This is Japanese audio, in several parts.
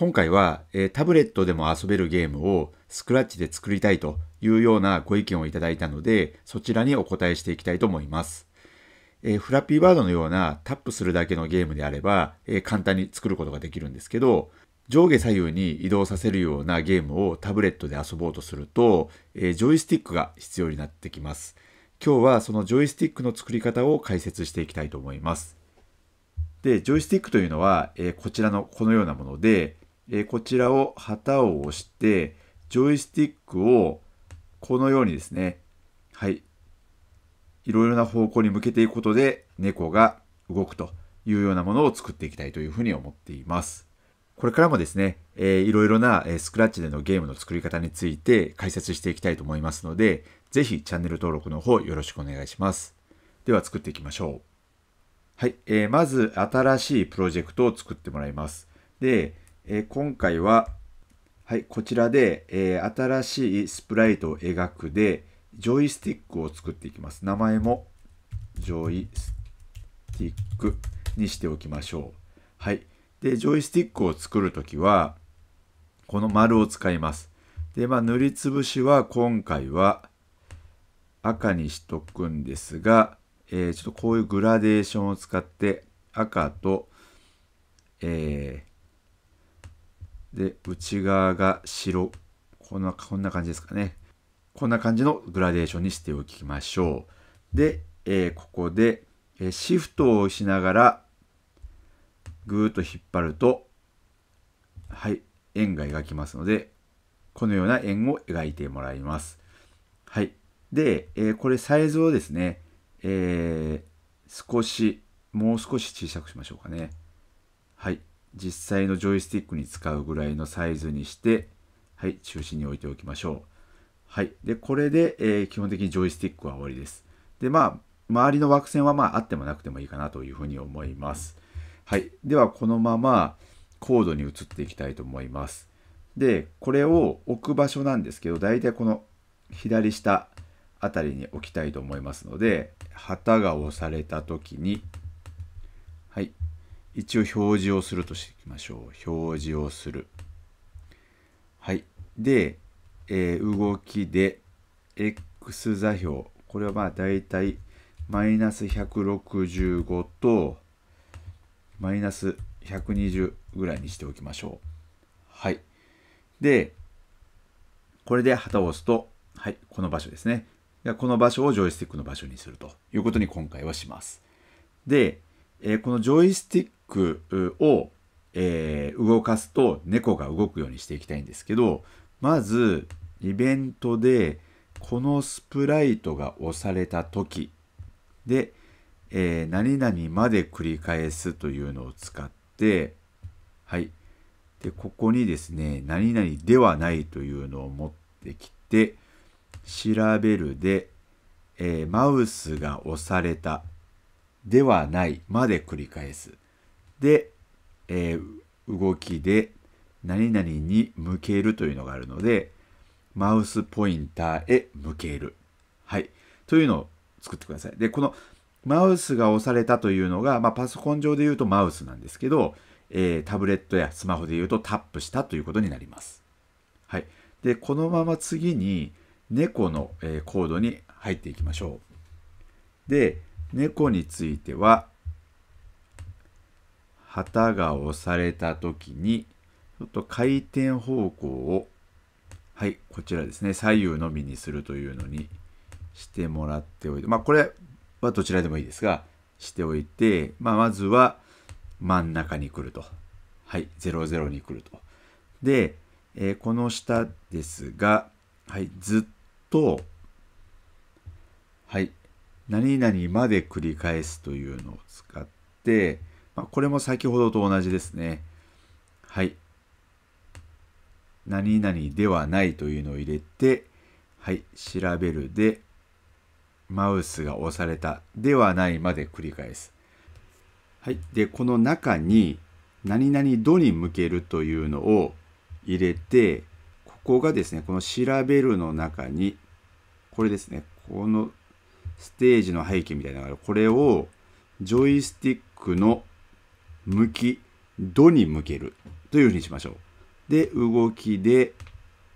今回は、えー、タブレットでも遊べるゲームをスクラッチで作りたいというようなご意見をいただいたので、そちらにお答えしていきたいと思います。えー、フラッピーバードのようなタップするだけのゲームであれば、えー、簡単に作ることができるんですけど、上下左右に移動させるようなゲームをタブレットで遊ぼうとすると、えジョイスティックが必要になってきます。今日はそのジョイスティックの作り方を解説していきたいと思います。で、ジョイスティックというのは、えこちらのこのようなもので、えー、こちらを旗を押して、ジョイスティックをこのようにですね、はい、いろいろな方向に向けていくことで猫が動くというようなものを作っていきたいというふうに思っています。これからもですね、えー、いろいろな、えスクラッチでのゲームの作り方について解説していきたいと思いますので、ぜひチャンネル登録の方よろしくお願いします。では作っていきましょう。はい、えー、まず新しいプロジェクトを作ってもらいます。で、えー、今回は、はい、こちらで、えー、新しいスプライトを描くで、ジョイスティックを作っていきます。名前も、ジョイスティックにしておきましょう。はい。で、ジョイスティックを作るときは、この丸を使います。で、まあ、塗りつぶしは今回は赤にしとくんですが、えー、ちょっとこういうグラデーションを使って赤と、えで、内側が白。こんな、こんな感じですかね。こんな感じのグラデーションにしておきましょう。で、えー、ここで、えー、シフトを押しながら、ぐーっと引っ張ると、はい、円が描きますので、このような円を描いてもらいます。はい。で、えー、これサイズをですね、えー、少し、もう少し小さくしましょうかね。はい。実際のジョイスティックに使うぐらいのサイズにして、はい、中心に置いておきましょう。はい。で、これで、えー、基本的にジョイスティックは終わりです。で、まあ、周りの枠線はまあ、あってもなくてもいいかなというふうに思います。はい。では、このままコードに移っていきたいと思います。で、これを置く場所なんですけど、大体この左下あたりに置きたいと思いますので、旗が押された時に、一応表示をするとしていきましょう。表示をする。はい。で、えー、動きで x 座標。これはまあ大体マイナス165とマイナス120ぐらいにしておきましょう。はい。で、これで旗を押すと、はい、この場所ですね。この場所をジョイスティックの場所にするということに今回はします。で、えー、このジョイスティックを、えー、動かすと猫が動くようにしていきたいんですけど、まず、イベントで、このスプライトが押された時で、えー、何々まで繰り返すというのを使って、はい。で、ここにですね、何々ではないというのを持ってきて、調べるで、えー、マウスが押されたではないまで繰り返す。で、えー、動きで何々に向けるというのがあるので、マウスポインターへ向ける。はい。というのを作ってください。で、このマウスが押されたというのが、まあ、パソコン上で言うとマウスなんですけど、えー、タブレットやスマホで言うとタップしたということになります。はい。で、このまま次に猫の、えー、コードに入っていきましょう。で、猫については、旗が押された時にちょっと回転方向をはいこちらですね左右のみにするというのにしてもらっておいてまあこれはどちらでもいいですがしておいて、まあ、まずは真ん中に来るとはい00に来るとで、えー、この下ですが、はい、ずっとはい何々まで繰り返すというのを使ってまあ、これも先ほどと同じですね。はい。何々ではないというのを入れて、はい、調べるで、マウスが押されたではないまで繰り返す。はい。で、この中に、何々度に向けるというのを入れて、ここがですね、この調べるの中に、これですね、このステージの背景みたいなのがある。これをジョイスティックの向き、度に向けるというふうにしましょう。で、動きで、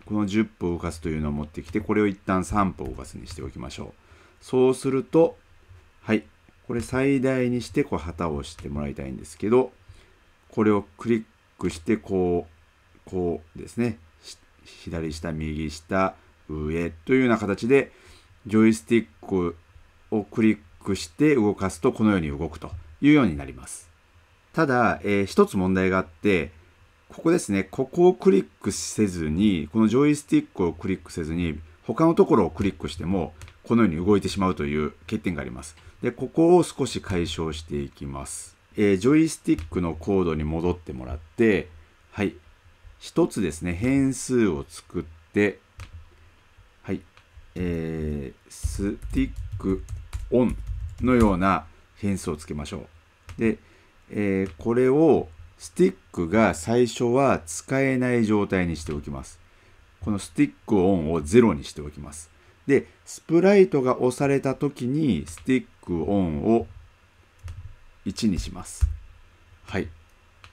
この10歩動かすというのを持ってきて、これを一旦3歩動かすにしておきましょう。そうすると、はい、これ最大にしてこう旗を押してもらいたいんですけど、これをクリックして、こう、こうですね、左下、右下、上というような形で、ジョイスティックをクリックして動かすと、このように動くというようになります。ただ、えー、一つ問題があって、ここですね、ここをクリックせずに、このジョイスティックをクリックせずに、他のところをクリックしても、このように動いてしまうという欠点があります。で、ここを少し解消していきます。えー、ジョイスティックのコードに戻ってもらって、はい、一つですね、変数を作って、はい、えー、スティックオンのような変数をつけましょう。で、えー、これをスティックが最初は使えない状態にしておきます。このスティックオンを0にしておきます。で、スプライトが押された時にスティックオンを1にします。はい。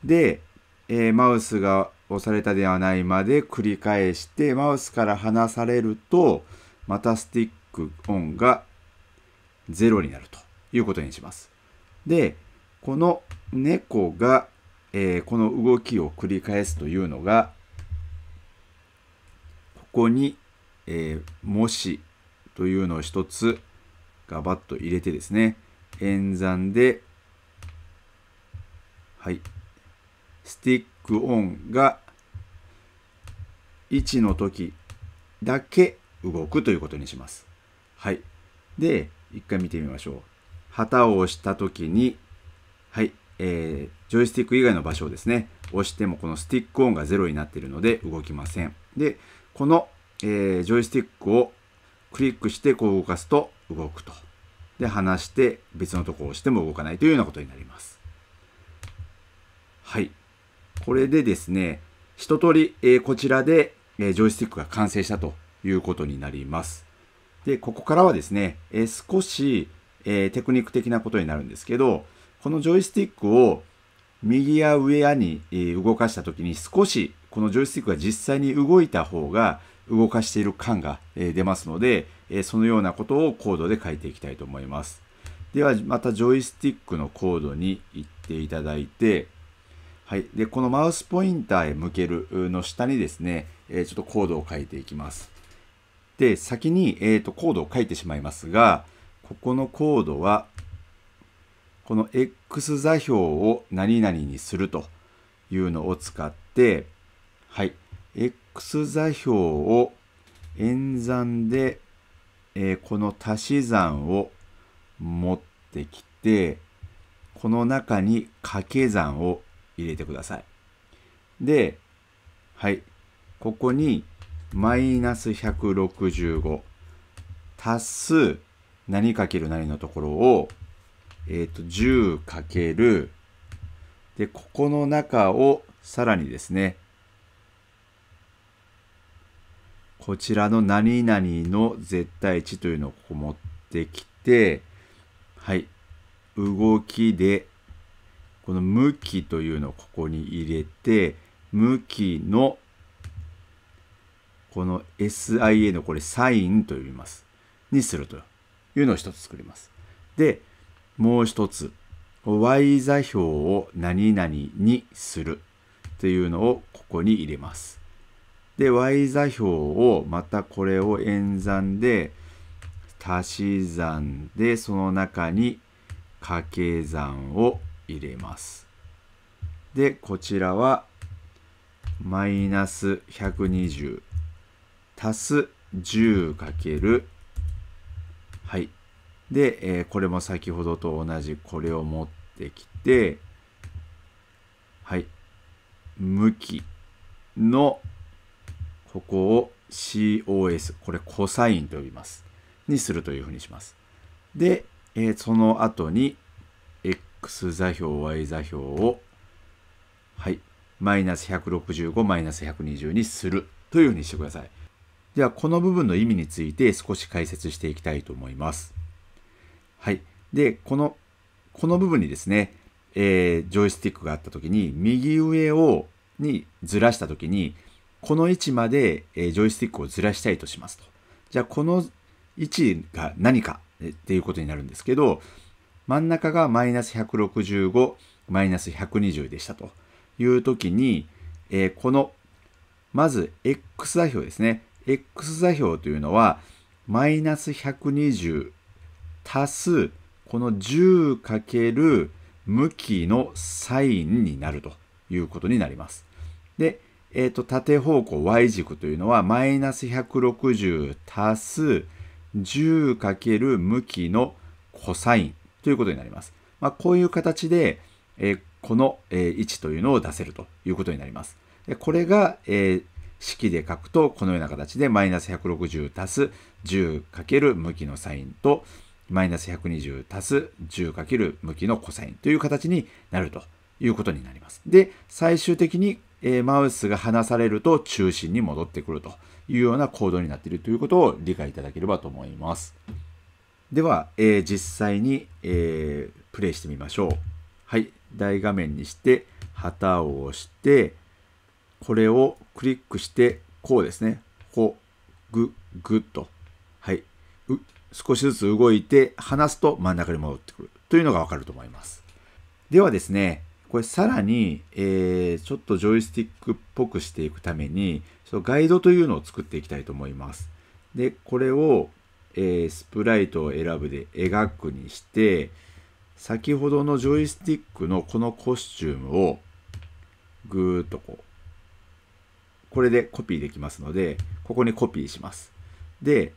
で、えー、マウスが押されたではないまで繰り返して、マウスから離されると、またスティックオンが0になるということにします。で、この猫が、えー、この動きを繰り返すというのが、ここに、えー、もしというのを一つガバッと入れてですね、演算で、はい、スティックオンが1の時だけ動くということにします。はい。で、一回見てみましょう。旗を押した時にえー、ジョイスティック以外の場所をですね、押してもこのスティックオンが0になっているので動きません。で、この、えー、ジョイスティックをクリックしてこう動かすと動くと。で、離して別のとこを押しても動かないというようなことになります。はい。これでですね、一通り、えー、こちらで、えー、ジョイスティックが完成したということになります。で、ここからはですね、えー、少し、えテクニック的なことになるんですけど、このジョイスティックを右や上やに動かした時に少しこのジョイスティックが実際に動いた方が動かしている感が出ますのでそのようなことをコードで書いていきたいと思いますではまたジョイスティックのコードに行っていただいてはい、でこのマウスポインターへ向けるの下にですね、えちょっとコードを書いていきます。で、先に、えーとコードを書いてしまいますが、ここのコードは、この x 座標を何々にするというのを使って、はい、x 座標を演算で、えー、この足し算を持ってきて、この中に掛け算を入れてください。で、はい、ここにマイナス165足す何かける何のところをえっ、ー、と、10かける、で、ここの中をさらにですね、こちらの何々の絶対値というのをここ持ってきて、はい、動きで、この向きというのをここに入れて、向きの、この SIA のこれサインと呼びます。にするというのを一つ作ります。で、もう一つ y 座標を何々にするっていうのをここに入れます。で y 座標をまたこれを演算で足し算でその中に掛け算を入れます。でこちらはマイナス120足す 10× で、えー、これも先ほどと同じこれを持ってきて、はい、向きのここを COS、これコサインと呼びます。にするというふうにします。で、えー、その後に x 座標、y 座標を、はい、マイナス165、マイナス120にするというふうにしてください。では、この部分の意味について少し解説していきたいと思います。はい。で、この、この部分にですね、えー、ジョイスティックがあった時に、右上を、にずらした時に、この位置まで、えー、ジョイスティックをずらしたいとしますと。じゃあ、この位置が何かっていうことになるんですけど、真ん中がマイナス165、マイナス120でしたという時に、えー、この、まず X 座標ですね。X 座標というのは、マイナス120足すこの 10× 向きのサインになるということになります。で、えー、と縦方向 y 軸というのはマイナス160足す 10× 向きのコサインということになります。まあ、こういう形で、えー、この、えー、位置というのを出せるということになります。でこれが、えー、式で書くとこのような形でマイナス160足す 10× 向きのサインとマイナス120足す 10× 向きの cos という形になるということになります。で、最終的に、えマウスが離されると中心に戻ってくるというような行動になっているということを理解いただければと思います。では、えー、実際に、えー、プレイしてみましょう。はい、大画面にして旗を押して、これをクリックして、こうですね。こう、グッ、グッと少しずつ動いて離すと真ん中に戻ってくるというのがわかると思います。ではですね、これさらに、えー、ちょっとジョイスティックっぽくしていくために、そのガイドというのを作っていきたいと思います。で、これを、えー、スプライトを選ぶで描くにして、先ほどのジョイスティックのこのコスチュームをぐーっとこう、これでコピーできますので、ここにコピーします。で、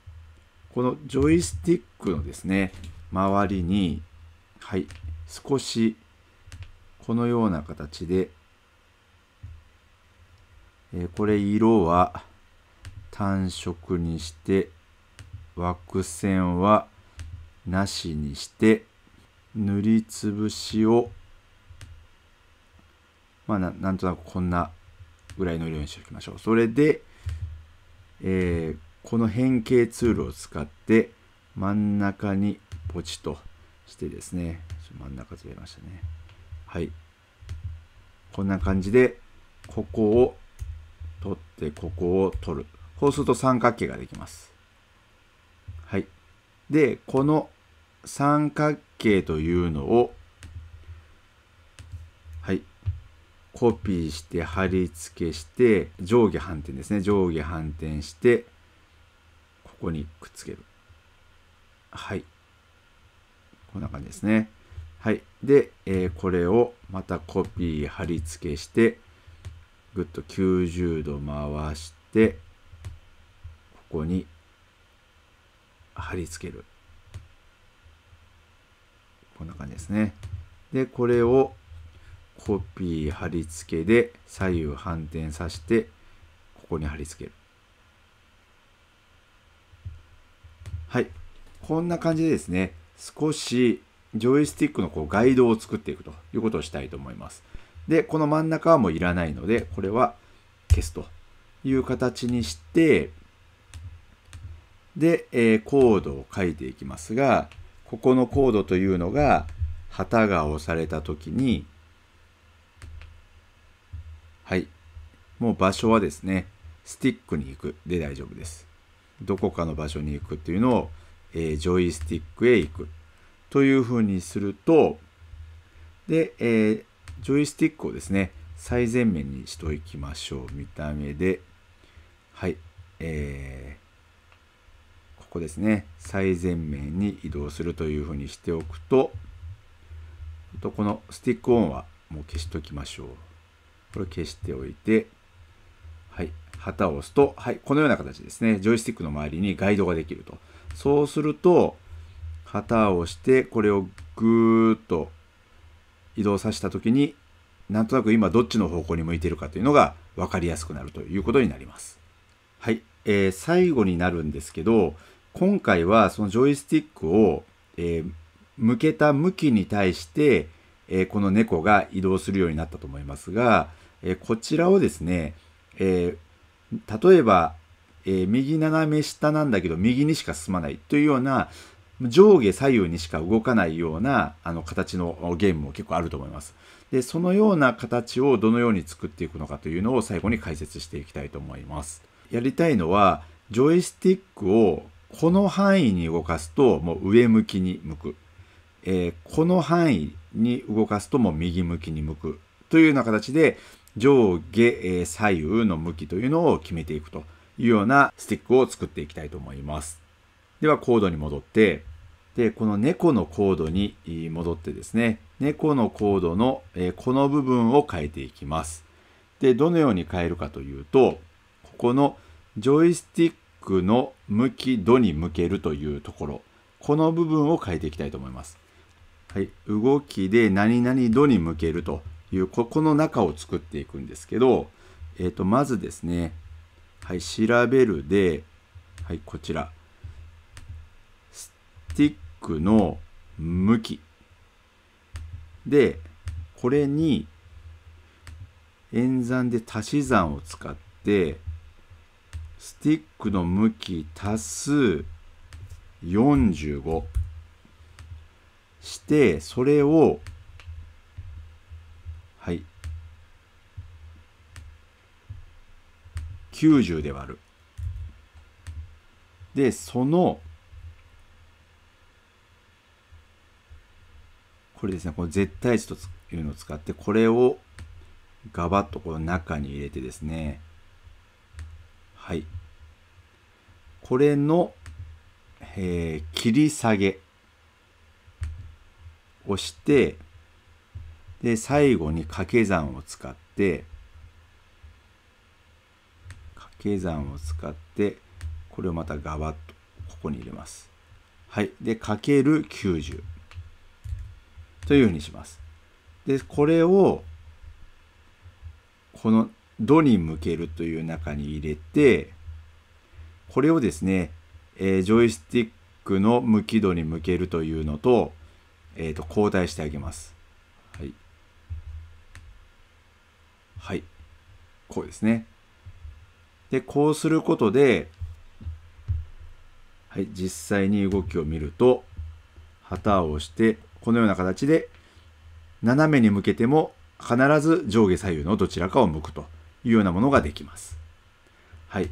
このジョイスティックのですね、周りに、はい、少しこのような形で、えこれ色は単色にして、枠線はなしにして、塗りつぶしを、まあな、なんとなくこんなぐらいの色にしておきましょう。それで、えーこの変形ツールを使って真ん中にポチとしてですね、真ん中ずれましたね。はい。こんな感じで、ここを取って、ここを取る。こうすると三角形ができます。はい。で、この三角形というのを、はい。コピーして、貼り付けして、上下反転ですね。上下反転して、ここにくっつける。はい。こんな感じですね。はい。で、えー、これをまたコピー貼り付けして、ぐっと90度回して、ここに貼り付ける。こんな感じですね。で、これをコピー貼り付けで左右反転させて、ここに貼り付ける。はい。こんな感じでですね、少しジョイスティックのこうガイドを作っていくということをしたいと思います。で、この真ん中はもういらないので、これは消すという形にして、で、えー、コードを書いていきますが、ここのコードというのが、旗が押された時に、はい。もう場所はですね、スティックに行くで大丈夫です。どこかの場所に行くっていうのを、えー、ジョイスティックへ行くというふうにすると、で、えー、ジョイスティックをですね、最前面にしておきましょう。見た目で。はい。えー、ここですね。最前面に移動するというふうにしておくと、とこのスティックオンはもう消しときましょう。これ消しておいて、はい、旗を押すと、はい、このような形ですね、ジョイスティックの周りにガイドができると。そうすると、旗を押して、これをぐーっと移動させたときに、なんとなく今どっちの方向に向いているかというのが分かりやすくなるということになります。はい、えー、最後になるんですけど、今回はそのジョイスティックを、えー、向けた向きに対して、えー、この猫が移動するようになったと思いますが、えー、こちらをですね、えー、例えば、えー、右斜め下なんだけど、右にしか進まないというような、上下左右にしか動かないようなあの形のゲームも結構あると思います。で、そのような形をどのように作っていくのかというのを最後に解説していきたいと思います。やりたいのは、ジョイスティックをこの範囲に動かすともう上向きに向く。えー、この範囲に動かすともう右向きに向く。というような形で上下左右の向きというのを決めていくというようなスティックを作っていきたいと思います。ではコードに戻って、で、この猫のコードに戻ってですね、猫のコードのこの部分を変えていきます。で、どのように変えるかというと、ここのジョイスティックの向き、度に向けるというところ、この部分を変えていきたいと思います。はい、動きで何々度に向けるというここの中を作っていくんですけど、えー、とまずですね、はい、調べるで、はい、こちら、スティックの向き。で、これに演算で足し算を使って、スティックの向き足す45して、それを90で割る。で、その、これですね、この絶対値というのを使って、これをガバッとこの中に入れてですね、はい。これの、えー、切り下げをして、で、最後に掛け算を使って、計算を使ってこれをまたガバッとここに入れます。はい。で、かける90というふうにします。で、これをこの度に向けるという中に入れて、これをですね、えー、ジョイスティックの向き度に向けるというのと、えっ、ー、と、交代してあげます。はい。はい。こうですね。で、こうすることで、はい、実際に動きを見ると、旗を押して、このような形で、斜めに向けても必ず上下左右のどちらかを向くというようなものができます。はい。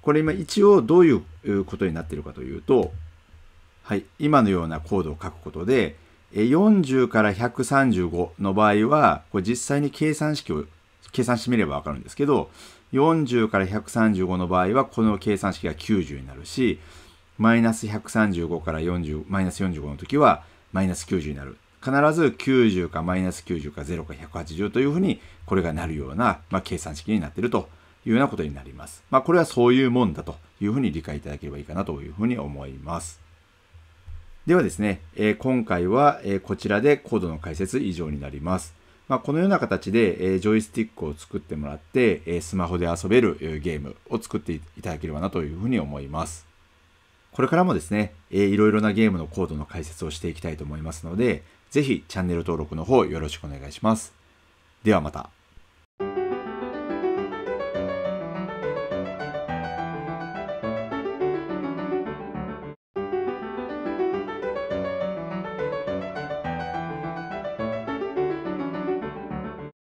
これ今一応どういうことになっているかというと、はい、今のようなコードを書くことで、40から135の場合は、これ実際に計算式を計算してみればわかるんですけど、40から135の場合は、この計算式が90になるし、マイナス135から40、マイナス45の時は、マイナス90になる。必ず90かマイナス90か0か180というふうに、これがなるような、まあ、計算式になっているというようなことになります。まあ、これはそういうもんだというふうに理解いただければいいかなというふうに思います。ではですね、えー、今回は、えー、こちらでコードの解説以上になります。まあ、このような形で、えジョイスティックを作ってもらって、えスマホで遊べるゲームを作っていただければなというふうに思います。これからもですね、えー、いろいろなゲームのコードの解説をしていきたいと思いますので、ぜひチャンネル登録の方よろしくお願いします。ではまた。